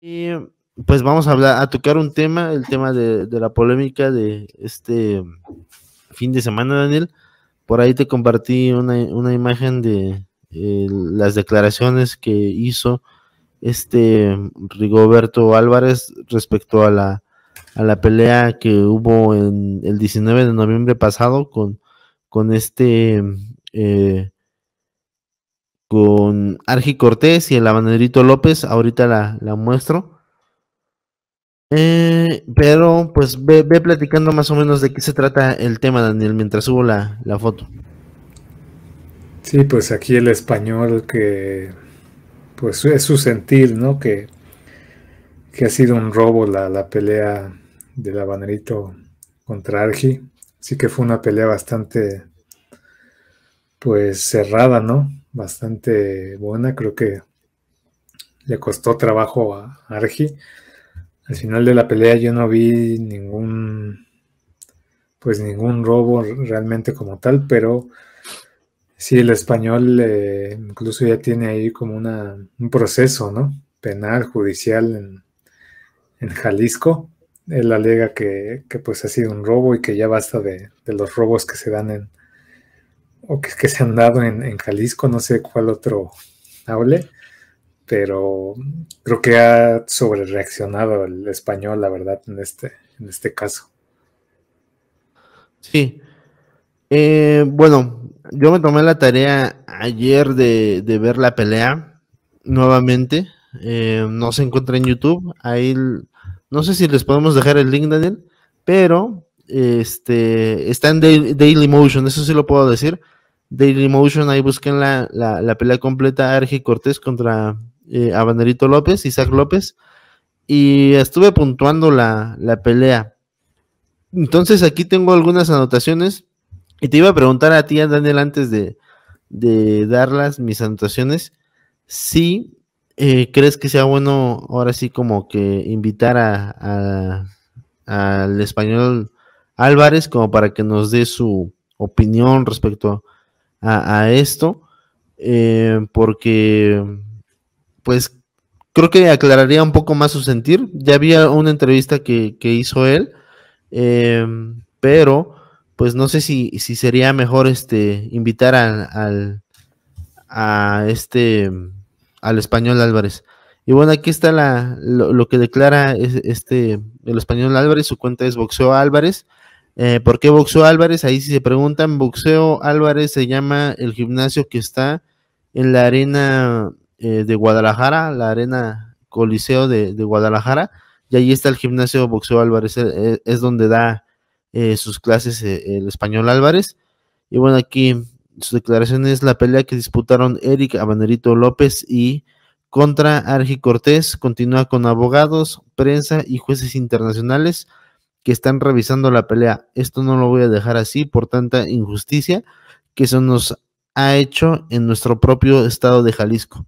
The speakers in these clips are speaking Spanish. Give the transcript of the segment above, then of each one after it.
Y pues vamos a hablar, a tocar un tema, el tema de, la polémica de este fin de semana, Daniel. Por ahí te compartí una, imagen de eh, las declaraciones que hizo este Rigoberto Álvarez respecto a la, pelea que hubo en el 19 de noviembre pasado con, con este eh, con Argi Cortés y el Habanerito López. Ahorita la, muestro. Eh, pero pues ve, platicando más o menos de qué se trata el tema, Daniel, mientras subo la, foto. Sí, pues aquí el español que pues es su sentir, ¿no? Que, que ha sido un robo la, la pelea del habanerito contra Argi. Sí que fue una pelea bastante pues cerrada, ¿no? bastante buena. Creo que le costó trabajo a Argi. Al final de la pelea yo no vi ningún, pues ningún robo realmente como tal, pero sí el español eh, incluso ya tiene ahí como una, un proceso, ¿no? Penal, judicial en, en Jalisco. Él alega que, que, pues ha sido un robo y que ya basta de los robos que se dan en, o que, que se han dado en, Jalisco, no sé cuál otro hable, pero creo que ha sobre el español, la verdad, en este, en este caso. Sí. Eh, bueno, yo me tomé la tarea ayer de, ver la pelea nuevamente. Eh, no se encuentra en YouTube. Ahí no sé si les podemos dejar el link, Daniel, pero este está en Daily Motion, eso sí lo puedo decir. Motion ahí busquen la, pelea completa Argi Cortés contra eh, Abanderito López, Isaac López, y estuve puntuando la, pelea. Entonces aquí tengo algunas anotaciones y te iba a preguntar a ti, Daniel, antes de, de darlas mis anotaciones, si eh, crees que sea bueno ahora sí como que invitar a, al español Álvarez como para que nos dé su opinión respecto a a, esto, eh, porque pues creo que aclararía un poco más su sentir. Ya había una entrevista que, hizo él, eh, pero pues no sé si, si sería mejor este invitar al, a este al español Álvarez. Y bueno, aquí está la, lo, lo, que declara este el español Álvarez, su cuenta es Boxeo Álvarez. Eh, ¿Por qué Boxeo Álvarez? Ahí si se preguntan, boxeo Álvarez se llama el gimnasio que está en la arena eh, de Guadalajara, la arena Coliseo de, Guadalajara, y ahí está el gimnasio boxeo Álvarez, eh, eh, es, donde da sus clases el español Álvarez. Y bueno, aquí su declaración es la pelea que disputaron Eric Abanerito López y contra Argi Cortés, continúa con abogados, prensa y jueces internacionales que están revisando la pelea. Esto no lo voy a dejar así por tanta injusticia que se nos ha hecho en nuestro propio estado de Jalisco.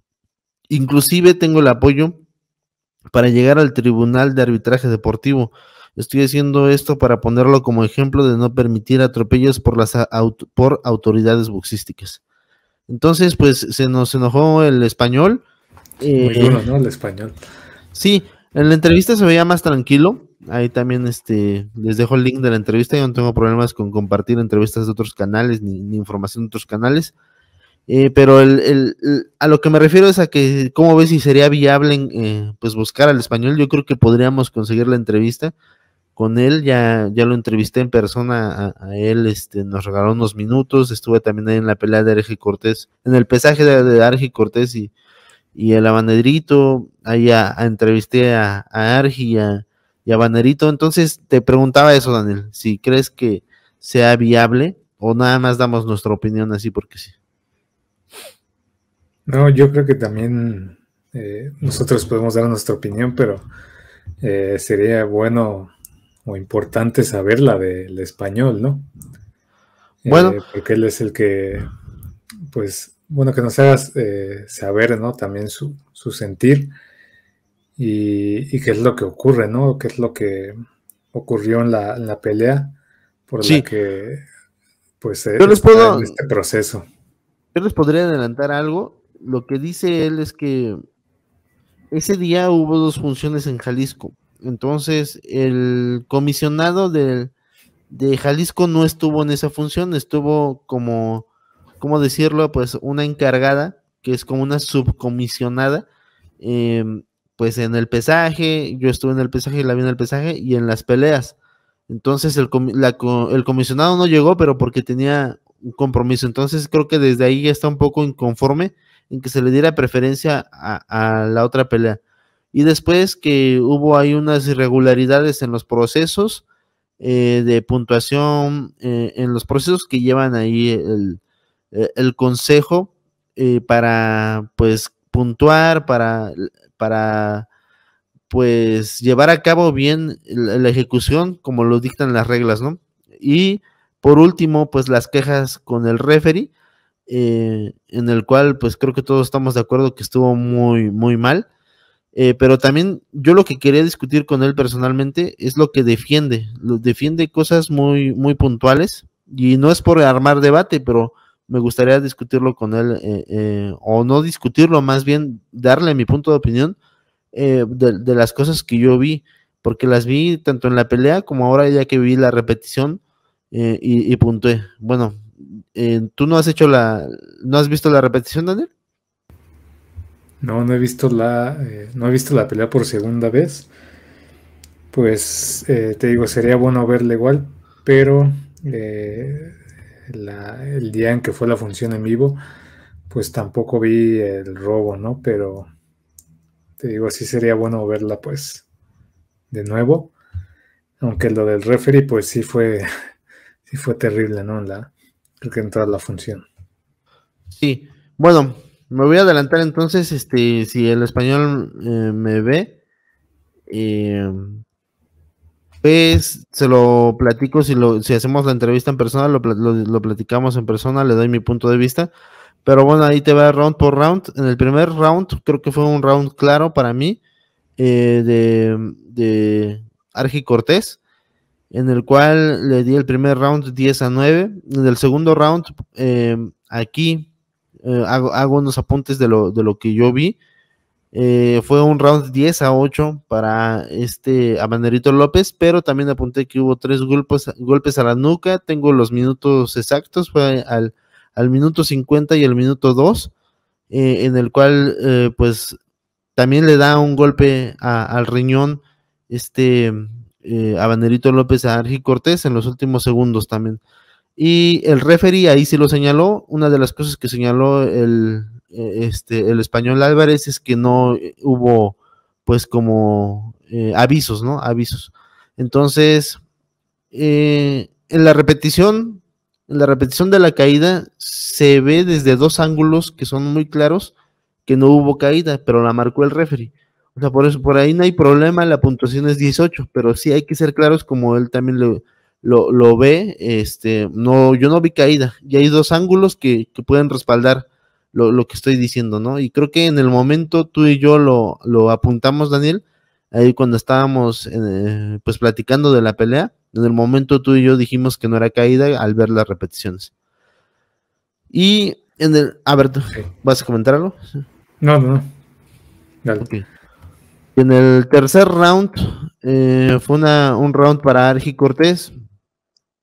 Inclusive tengo el apoyo para llegar al Tribunal de Arbitraje Deportivo. Estoy haciendo esto para ponerlo como ejemplo de no permitir atropellos por las por autoridades boxísticas. Entonces, pues se nos enojó el español. Muy eh, ¿no? El español. Sí, en la entrevista se veía más tranquilo, Ahí también este, les dejo el link de la entrevista. Yo no tengo problemas con compartir entrevistas de otros canales ni, información de otros canales. Eh, pero el, a lo que me refiero es a que, ¿cómo ves si sería viable eh, pues buscar al español? Yo creo que podríamos conseguir la entrevista con él. Ya, ya lo entrevisté en persona a, él. Este, nos regaló unos minutos. Estuve también ahí en la pelea de Argi Cortés, en el pesaje de, Argi Cortés y, el Abanedrito, Ahí entrevisté a, a Argi y a, y Habanerito. Entonces te preguntaba eso, Daniel, si crees que sea viable o nada más damos nuestra opinión así porque sí. No, yo creo que también eh, nosotros podemos dar nuestra opinión, pero eh, sería bueno o importante saber la del español, ¿no? Bueno. Eh, porque él es el que, pues, bueno, que nos hagas saber, ¿no? También su, su sentir y, qué es lo que ocurre, ¿no? ¿Qué es lo que ocurrió en la, pelea por sí. la que pues eh, yo les puedo, en este proceso? Yo les podría adelantar algo. Lo que dice él es que ese día hubo dos funciones en Jalisco. Entonces, el comisionado de Jalisco no estuvo en esa función, estuvo como, ¿cómo decirlo? Pues una encargada, que es como una subcomisionada, eh, pues en el pesaje, yo estuve en el pesaje, la vi en el pesaje y en las peleas. Entonces el, comisionado no llegó, pero porque tenía un compromiso. Entonces creo que desde ahí ya está un poco inconforme en que se le diera preferencia a, la otra pelea. Y después que hubo ahí unas irregularidades en los procesos eh, de puntuación, eh, en los procesos que llevan ahí el, eh, el consejo para pues puntuar, para para pues llevar a cabo bien la, ejecución como lo dictan las reglas, ¿no? Y por último, pues las quejas con el referee, eh, en el cual pues creo que todos estamos de acuerdo que estuvo muy, muy mal. Eh, pero también yo lo que quería discutir con él personalmente es lo que defiende. defiende cosas muy, muy puntuales y no es por armar debate, pero me gustaría discutirlo con él, eh, eh, o no discutirlo, más bien darle mi punto de opinión eh, de, las cosas que yo vi, porque las vi tanto en la pelea como ahora ya que vi la repetición y, y, puntué. Bueno, ¿tú no has hecho la, no has visto la repetición, Daniel? No, no he visto la, no he visto la pelea por segunda vez. Pues te digo, sería bueno verla igual, pero el día en que fue la función en vivo, pues tampoco vi el robo, ¿no? Pero te digo, sí sería bueno verla pues de nuevo. Aunque lo del referee, pues sí fue, sí fue terrible, ¿no? La, creo que en la función. Sí, bueno, me voy a adelantar entonces, este, si el español eh, me ve, eh, pues se lo platico, si, lo, si hacemos la entrevista en persona, lo, lo, platicamos en persona, le doy mi punto de vista. Pero bueno, ahí te va round por round. En el primer round, creo que fue un round claro para mí eh, de, de Argi Cortés, en el cual le di el primer round 10 a 9. En el segundo round, eh, aquí eh, hago, hago, unos apuntes de lo, de lo que yo vi. Eh, fue un round 10 a 8 para este Abanderito López, pero también apunté que hubo tres golpes, golpes a la nuca. Tengo los minutos exactos, fue al, al minuto 50 y el minuto 2, eh, en el cual eh, pues también le da un golpe al riñón este Abanderito López a Argi Cortés en los últimos segundos también. Y el referee ahí sí lo señaló, una de las cosas que señaló el, eh, este, el español Álvarez es que no eh, hubo, pues, como eh, avisos, ¿no? Avisos. Entonces, en la repetición, en la repetición de la caída, se ve desde dos ángulos que son muy claros que no hubo caída, pero la marcó el referee. O sea, por eso, por ahí no hay problema, la puntuación es 18, pero sí hay que ser claros como él también lo, lo, ve. Este, no, yo no vi caída, y hay dos ángulos que, que pueden respaldar lo, que estoy diciendo, ¿no? Y creo que en el momento tú y yo lo, apuntamos, Daniel, ahí cuando estábamos eh, pues platicando de la pelea, en el momento tú y yo dijimos que no era caída al ver las repeticiones. Y en el, a ver, ¿vas a comentarlo No, no, no. En el tercer round eh, fue un round para Argi Cortés.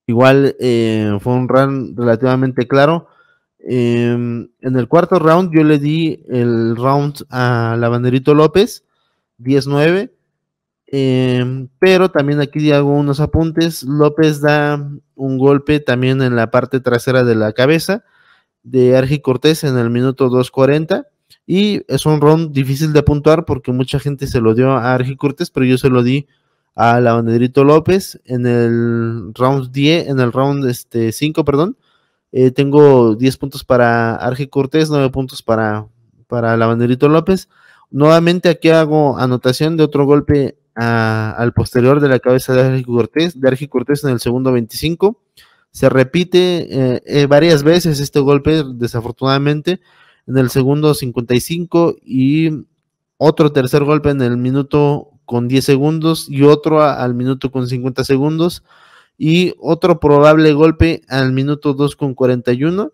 Igual eh, fue un round relativamente claro. Em, en el cuarto round yo le di el round a Lavanderito López, 10-9. Em, pero también aquí hago unos apuntes. López da un golpe también en la parte trasera de la cabeza de Argi Cortés en el minuto 2.40. Y es un round difícil de apuntar porque mucha gente se lo dio a Argi Cortés, pero yo se lo di a Lavanderito López en el round 10, en el round este, 5, perdón. Eh, tengo 10 puntos para Arge Cortés, 9 puntos para, para Lavanderito López. Nuevamente aquí hago anotación de otro golpe al posterior de la cabeza de Arge Cortés, de Cortés en el segundo 25. Se repite eh, eh, varias veces este golpe, desafortunadamente, en el segundo 55 y otro tercer golpe en el minuto con 10 segundos y otro al minuto con 50 segundos y otro probable golpe al minuto 2 con 41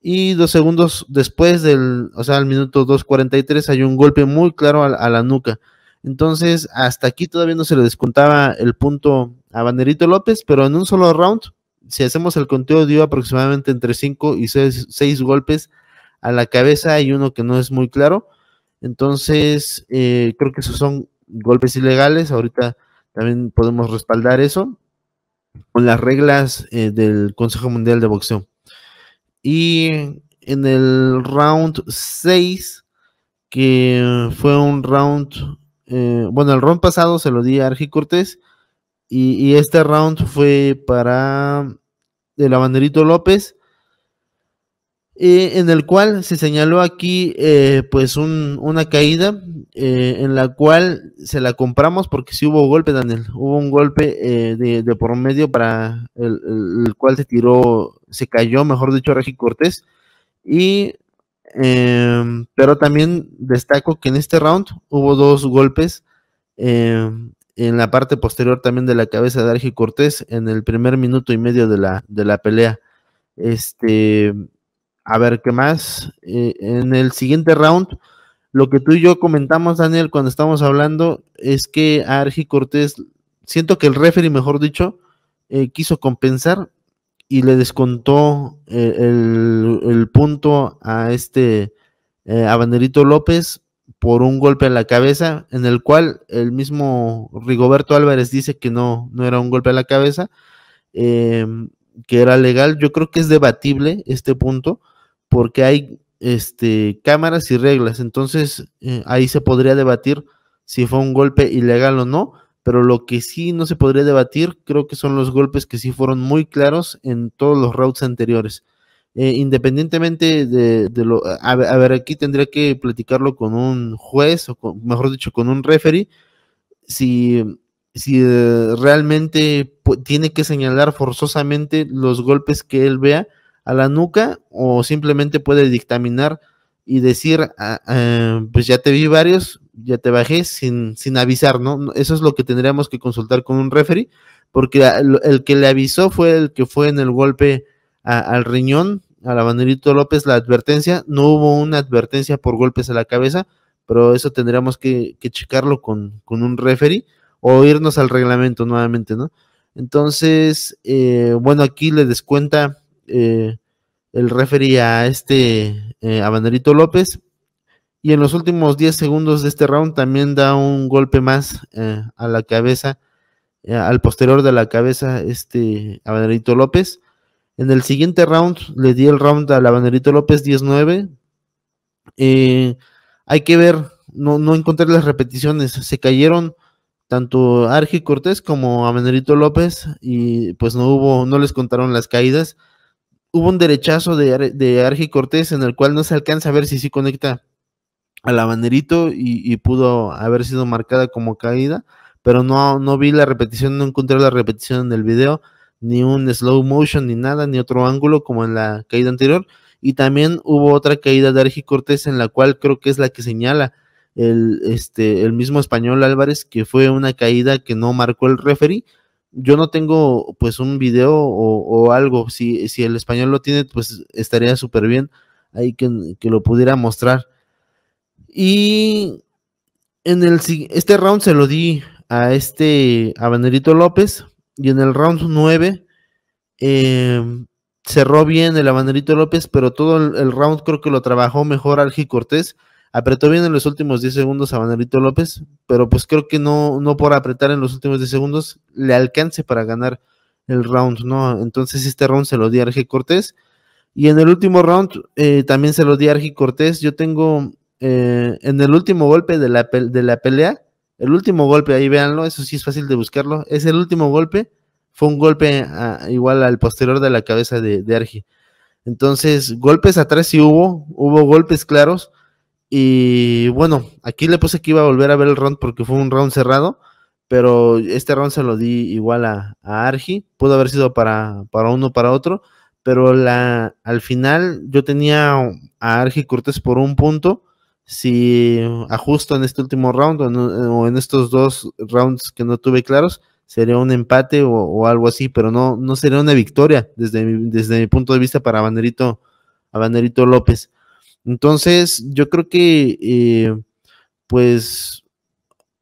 y dos segundos después del, o sea, al minuto 2.43 hay un golpe muy claro a, la nuca. Entonces, hasta aquí todavía no se le descontaba el punto a Banderito López, pero en un solo round, si hacemos el conteo, dio aproximadamente entre 5 y 6 golpes a la cabeza y uno que no es muy claro. Entonces, eh, creo que esos son golpes ilegales. Ahorita también podemos respaldar eso con las reglas eh, del Consejo Mundial de Boxeo. Y en el round 6, que fue un round, eh, bueno, el round pasado se lo di a Argi Cortés y, y, este round fue para el abanderito López eh, en el cual se señaló aquí eh, pues un, una caída eh, en la cual se la compramos porque sí hubo golpe, Daniel, hubo un golpe de, de, por medio para el, cual se tiró, se cayó, mejor dicho, Regi Cortés. Y, em, pero también destaco que en este round hubo dos golpes em, en la parte posterior también de la cabeza de Regi Cortés en el primer minuto y medio de la, de la pelea. Este, a ver qué más. Eh, en el siguiente round, lo que tú y yo comentamos, Daniel, cuando estamos hablando, es que a Argi Cortés, siento que el referee, mejor dicho, eh, quiso compensar y le descontó eh, el, punto a este abanderito López por un golpe a la cabeza, en el cual el mismo Rigoberto Álvarez dice que no, no era un golpe a la cabeza, que era legal. Yo creo que es debatible este punto porque hay este, cámaras y reglas. Entonces, eh, ahí se podría debatir si fue un golpe ilegal o no, pero lo que sí no se podría debatir, creo que son los golpes que sí fueron muy claros en todos los routes anteriores. Eh, independientemente de, lo... A, ver, aquí tendría que platicarlo con un juez, o mejor dicho, con un referee, si, si eh, realmente tiene que señalar forzosamente los golpes que él vea a la nuca o simplemente puede dictaminar y decir, ah, eh, pues ya te vi varios, ya te bajé sin, sin avisar, ¿no? Eso es lo que tendríamos que consultar con un referee, porque el, que le avisó fue el que fue en el golpe al riñón, a la Banderito López, la advertencia, no hubo una advertencia por golpes a la cabeza, pero eso tendríamos que, checarlo con, un referee o irnos al reglamento nuevamente, ¿no? Entonces, eh, bueno, aquí le descuenta eh, el refería a este eh, abanderito López. Y en los últimos 10 segundos de este round también da un golpe más eh, a la cabeza, al posterior de la cabeza, este abanderito López. En el siguiente round le di el round a abanderito López 19. hay que ver, no, no encontré las repeticiones, se cayeron tanto Argi Cortés como abanderito López y pues no hubo, no les contaron las caídas hubo un derechazo de, Argi Cortés en el cual no se alcanza a ver si sí conecta al abanderito y, y, pudo haber sido marcada como caída, pero no, no vi la repetición, no encontré la repetición en el video, ni un slow motion, ni nada, ni otro ángulo como en la caída anterior. Y también hubo otra caída de Argi Cortés en la cual creo que es la que señala el, este, el mismo español Álvarez, que fue una caída que no marcó el referee, yo no tengo pues un video o, algo, si, si, el español lo tiene, pues estaría súper bien ahí que, que, lo pudiera mostrar. Y en el este round se lo di a este a López y en el round 9 em, cerró bien el Abanderito López, pero todo el, el, round creo que lo trabajó mejor Algi Cortés. Apretó bien en los últimos 10 segundos a Banerito López, pero pues creo que no, no por apretar en los últimos 10 segundos le alcance para ganar el round, ¿no? Entonces este round se lo di a Cortés. Y en el último round eh, también se lo di a Cortés. Yo tengo eh, en el último golpe de la, de la pelea, el último golpe, ahí véanlo, eso sí es fácil de buscarlo, es el último golpe, fue un golpe ah, igual al posterior de la cabeza de, de Argi. Entonces, golpes atrás sí hubo, hubo golpes claros, y bueno, aquí le puse que iba a volver a ver el round porque fue un round cerrado, pero este round se lo di igual a, a Argi. Pudo haber sido para, para uno para otro, pero la, al final yo tenía a Argi Cortés por un punto. Si ajusto en este último round o en, estos dos rounds que no tuve claros, sería un empate o, algo así, pero no, no sería una victoria desde mi, desde mi punto de vista para Banderito, Banderito López. Entonces, yo creo que, eh, pues,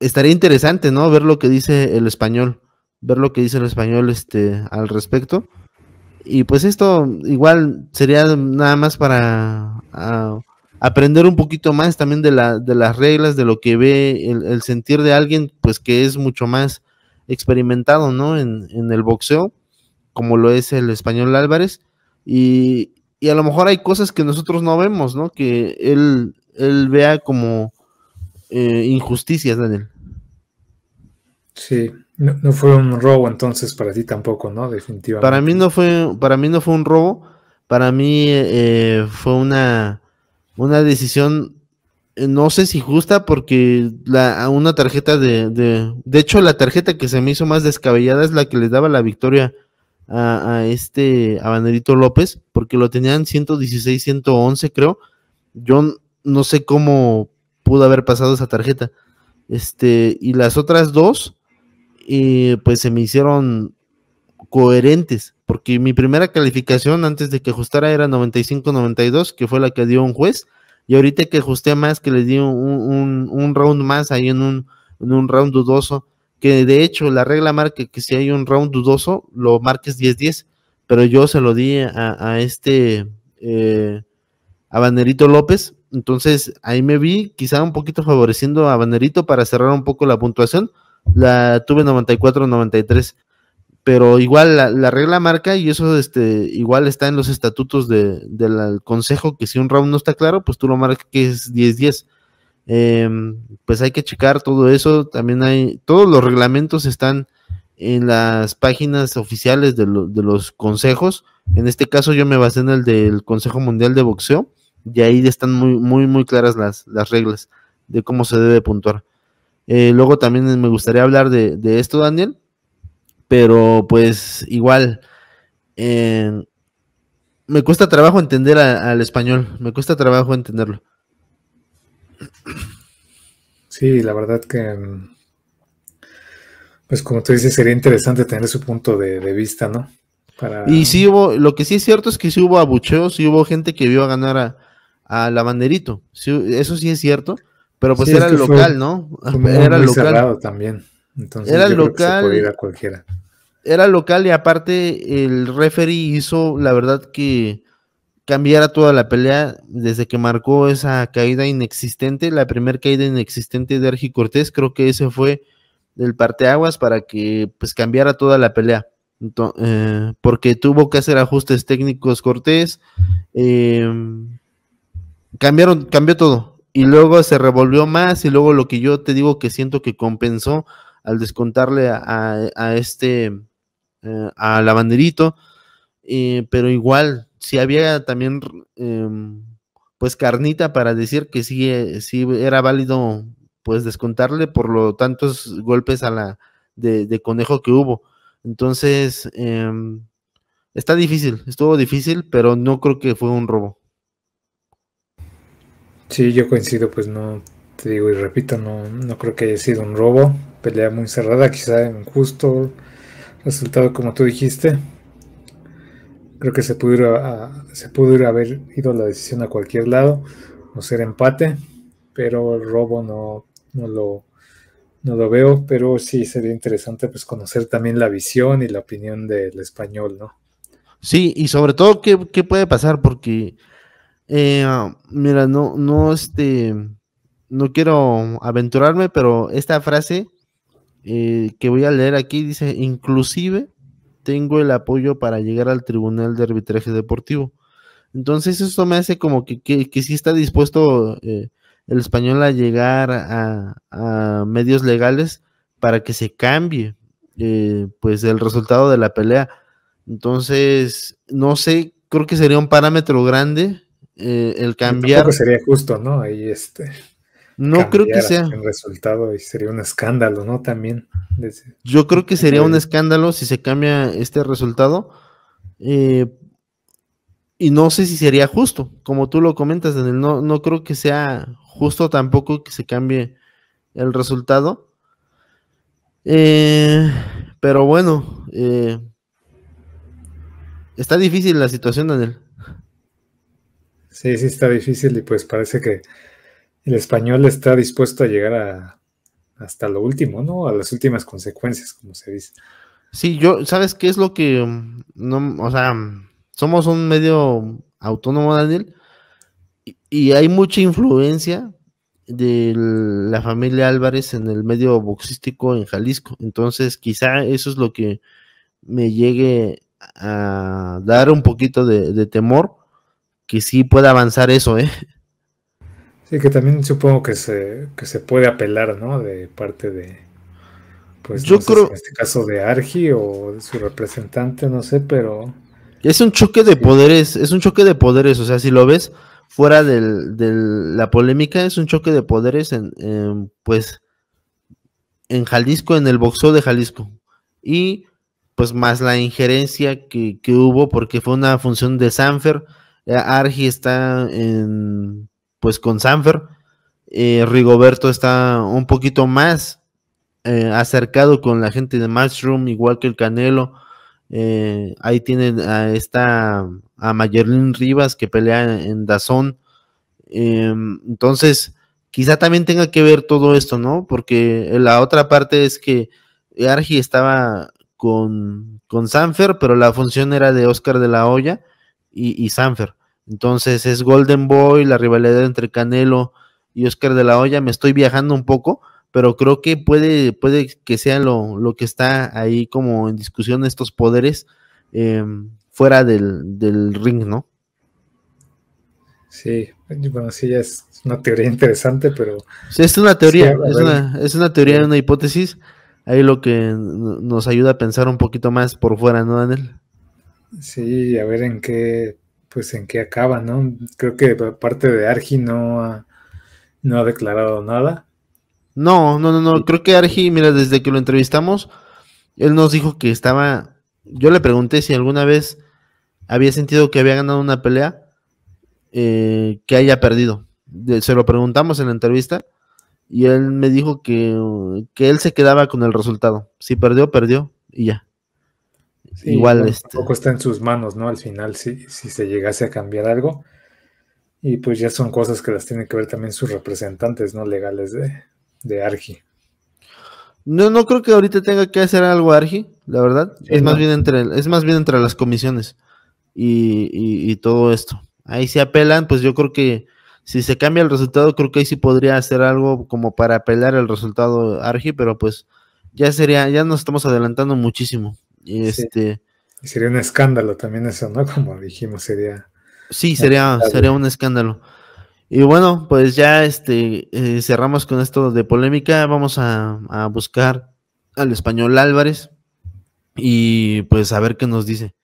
estaría interesante, ¿no? Ver lo que dice el español, ver lo que dice el español este, al respecto. Y pues esto igual sería nada más para ah, aprender un poquito más también de, de las reglas, de lo que ve el, el, sentir de alguien, pues que es mucho más experimentado, ¿no? En, en el boxeo, como lo es el español Álvarez. Y, y a lo mejor hay cosas que nosotros no vemos, ¿no? Que él, él vea como eh, injusticias, Daniel. Sí, no, fue un robo entonces para ti tampoco, ¿no? Definitivamente. Para mí no fue, para mí no fue un robo, para mí eh, fue una, una decisión, eh, no sé si justa, porque la, una tarjeta de, de, de hecho la tarjeta que se me hizo más descabellada es la que le daba la victoria a, este, a López, porque lo tenían 116, 111 creo. Yo no sé cómo pudo haber pasado esa tarjeta. Este, y las otras dos, eh, pues se me hicieron coherentes, porque mi primera calificación antes de que ajustara era 95-92, que fue la que dio un juez, y ahorita que ajusté más, que le di un, round más ahí en en un round dudoso que de hecho la regla marca que si hay un round dudoso, lo marques 10-10, pero yo se lo di a, este, eh, a Banerito López, entonces ahí me vi quizá un poquito favoreciendo a Banerito para cerrar un poco la puntuación, la tuve 94-93, pero igual la, regla marca y eso este, igual está en los estatutos de, del consejo que si un round no está claro, pues tú lo marques 10-10 Em, pues hay que checar todo eso. También hay, todos los reglamentos están en las páginas oficiales de, los consejos. En este caso yo me basé en el del Consejo Mundial de Boxeo y ahí están muy, muy, muy claras las, reglas de cómo se debe puntuar. Eh, luego también me gustaría hablar de, esto, Daniel, pero pues igual, eh, me cuesta trabajo entender al español, me cuesta trabajo entenderlo. Sí, la verdad que, pues como tú dices, sería interesante tener su punto de, vista, ¿no? Y sí hubo, lo que sí es cierto es que sí hubo abucheos, Y hubo gente que vio a ganar a, Lavanderito, eso sí es cierto, pero pues era local, ¿no? era local. también, entonces era local. cualquiera. Era local y aparte el referee hizo, la verdad que cambiara toda la pelea desde que marcó esa caída inexistente, la primera caída inexistente de Argi Cortés, creo que ese fue el parteaguas para que pues cambiara toda la pelea. Eh, porque tuvo que hacer ajustes técnicos Cortés, em, cambiaron, cambió todo. Y luego se revolvió más y luego lo que yo te digo que siento que compensó al descontarle a, a, este, eh, a lavanderito, eh, pero igual si había también em, pues carnita para decir que sí, eh, sí era válido pues descontarle por lo tantos golpes a la de, conejo que hubo. Entonces, em, está difícil, estuvo difícil, pero no creo que fue un robo. Sí, yo coincido, pues no, te digo y repito, no, no creo que haya sido un robo, pelea muy cerrada, quizá injusto, resultado como tú dijiste, Creo que se pudo, se pudo haber ido la decisión a cualquier lado, no ser empate, pero el robo no, no, lo, no lo veo, pero sí sería interesante pues conocer también la visión y la opinión del español, ¿no? Sí, y sobre todo qué, puede pasar, porque eh, ah, mira, no, no, este, no quiero aventurarme, pero esta frase eh, que voy a leer aquí dice, inclusive tengo el apoyo para llegar al Tribunal de Arbitraje Deportivo. Entonces eso me hace como que, que, está dispuesto eh, el español a llegar a, medios legales para que se cambie eh, pues el resultado de la pelea. Entonces, no sé, creo que sería un parámetro grande eh, el cambiar. sería justo, ¿no? Ahí este. No creo que sea. El resultado y sería un escándalo, ¿no? También. Yo creo que sería un escándalo si se cambia este resultado. Eh, y no sé si sería justo, como tú lo comentas, Daniel. No, no creo que sea justo tampoco que se cambie el resultado. Eh, pero bueno, eh, está difícil la situación, Daniel. Sí, sí, está difícil y pues parece que el español está dispuesto a llegar hasta lo último, ¿no? A las últimas consecuencias, como se dice. Sí, yo, ¿sabes qué es lo que, mm, no, o sea, mm, somos un medio autónomo, Daniel, y, hay mucha influencia de la familia Álvarez en el medio boxístico en Jalisco. Entonces, quizá eso es lo que me llegue a dar un poquito de, de temor, que sí pueda avanzar eso, ¿eh? Sí, que también supongo que se, se puede apelar, ¿no? De parte de, pues, yo creo... en este caso de Argi o de su representante, no sé, pero... Es un choque de poderes, es un choque de poderes, o sea, si lo ves fuera de la polémica, es un choque de poderes en, pues, en Jalisco, en el boxeo de Jalisco. Y pues más la injerencia que, que hubo porque fue una función de Sanfer. Eh, Argi está en pues con Sanfer. Eh, Rigoberto está un poquito más eh, acercado con la gente de Mushroom, igual que el Canelo. Eh, ahí tienen a esta a Mayerlin Rivas que pelea en Dazón. entonces, quizá también tenga que ver todo esto, ¿no? Porque la otra parte es que Argi estaba con, Sanfer, pero la función era de Oscar de la Hoya y, y Sanfer. Entonces es Golden Boy, la rivalidad entre Canelo y Oscar de la Hoya. Me estoy viajando un poco, pero creo que puede, puede que sea lo, lo que está ahí como en discusión estos poderes em, fuera del, ring, ¿no? Sí, bueno, sí, es una teoría interesante, pero... Sí, es una teoría, es, una, es una teoría, una hipótesis. Ahí lo que nos ayuda a pensar un poquito más por fuera, ¿no, Daniel? Sí, a ver en qué pues en qué acaba, ¿no? Creo que parte de Argi no ha, no ha declarado nada. No, no, no, no. Creo que Argi, mira, desde que lo entrevistamos, él nos dijo que estaba. Yo le pregunté si alguna vez había sentido que había ganado una pelea eh, que haya perdido. Se lo preguntamos en la entrevista y él me dijo que, que él se quedaba con el resultado. Si perdió, perdió y ya. Igual este, Tampoco está en sus manos, ¿no? Al final, si, si se llegase a cambiar algo. Y pues ya son cosas que las tienen que ver también sus representantes, ¿no? Legales de, de Argi. No, no creo que ahorita tenga que hacer algo Argi, la verdad. es, más bien entre, es más bien entre las comisiones y, todo esto. Ahí se apelan, pues yo creo que si se cambia el resultado, creo que ahí sí podría hacer algo como para apelar el resultado Argi, pero pues ya sería, ya nos estamos adelantando muchísimo. Este, y este... Sería un escándalo también eso, ¿no? Como dijimos, sería... Sí, sería, sería un escándalo. Y bueno, pues ya este eh, cerramos con esto de polémica. Vamos a, a buscar al español Álvarez y pues a ver qué nos dice.